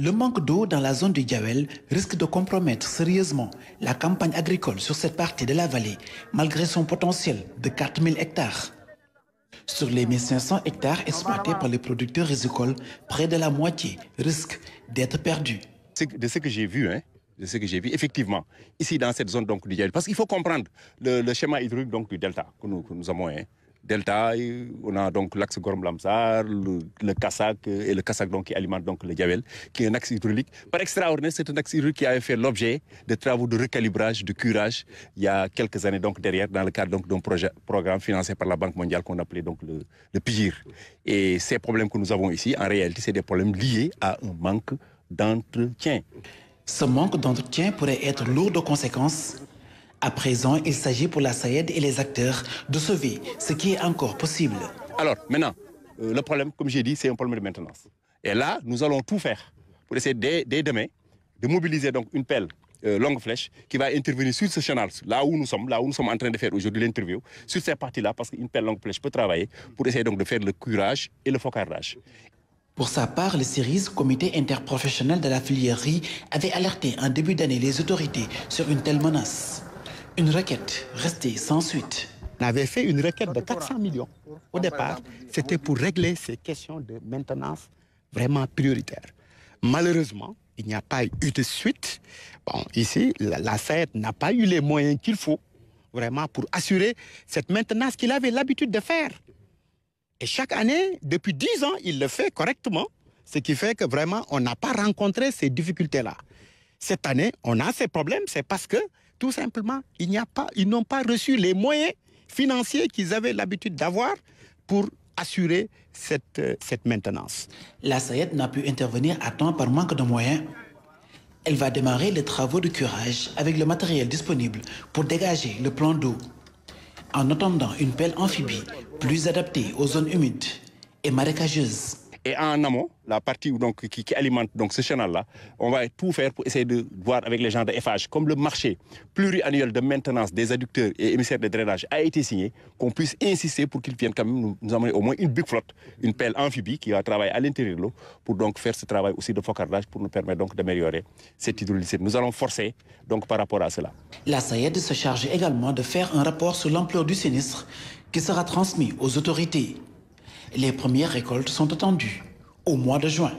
Le manque d'eau dans la zone du Diawel risque de compromettre sérieusement la campagne agricole sur cette partie de la vallée, malgré son potentiel de 4000 hectares. Sur les 1500 hectares exploités par les producteurs rizicoles, près de la moitié risque d'être perdue. De ce que j'ai vu, hein, de ce que j'ai vu, effectivement, ici dans cette zone donc, du Diawel, parce qu'il faut comprendre le, schéma hydraulique donc, du delta que nous, nous avons. Hein delta, on a donc l'axe Gorm-Lamsar, le, le euh, et le Kassak qui alimente donc le Javel, qui est un axe hydraulique. Par extraordinaire, c'est un axe hydraulique qui avait fait l'objet de travaux de recalibrage, de curage, il y a quelques années donc derrière, dans le cadre d'un programme financé par la Banque mondiale qu'on appelait donc le, le PIR. Et ces problèmes que nous avons ici, en réalité, c'est des problèmes liés à un manque d'entretien. Ce manque d'entretien pourrait être lourd de conséquences à présent, il s'agit pour la SAED et les acteurs de sauver ce qui est encore possible. Alors, maintenant, euh, le problème, comme j'ai dit, c'est un problème de maintenance. Et là, nous allons tout faire pour essayer dès, demain de mobiliser donc une pelle euh, longue flèche qui va intervenir sur ce channel, là où nous sommes, là où nous sommes en train de faire aujourd'hui l'interview, sur ces parties-là, parce qu'une pelle longue flèche peut travailler pour essayer donc de faire le curage et le focardage. Pour sa part, le CIRIS, comité interprofessionnel de la filierie, avait alerté en début d'année les autorités sur une telle menace une requête restée sans suite. On avait fait une requête de 400 millions au départ. C'était pour régler ces questions de maintenance vraiment prioritaires. Malheureusement, il n'y a pas eu de suite. Bon, ici, la, la n'a pas eu les moyens qu'il faut vraiment pour assurer cette maintenance qu'il avait l'habitude de faire. Et chaque année, depuis 10 ans, il le fait correctement, ce qui fait que vraiment, on n'a pas rencontré ces difficultés-là cette année, on a ces problèmes, c'est parce que tout simplement, ils n'ont pas reçu les moyens financiers qu'ils avaient l'habitude d'avoir pour assurer cette, euh, maintenance. La SAED n'a pu intervenir à temps par manque de moyens. Elle va démarrer les travaux de curage avec le matériel disponible pour dégager le plan d'eau. En attendant une pelle amphibie plus adaptée aux zones humides et marécageuses. Et en amont, la partie donc, qui, alimente donc, ce canal-là, on va tout faire pour essayer de voir avec les gens de FH, comme le marché pluriannuel de maintenance des adducteurs et émissaires de drainage a été signé, qu'on puisse insister pour qu'ils viennent quand même nous, amener au moins une big flotte, une pelle amphibie qui va travailler à l'intérieur de l'eau pour donc faire ce travail aussi de focardage pour nous permettre donc d'améliorer cette hydrolysée. Nous allons forcer donc par rapport à cela. La SAED se charge également de faire un rapport sur l'ampleur du sinistre qui sera transmis aux autorités. Les premières récoltes sont attendues au mois de juin.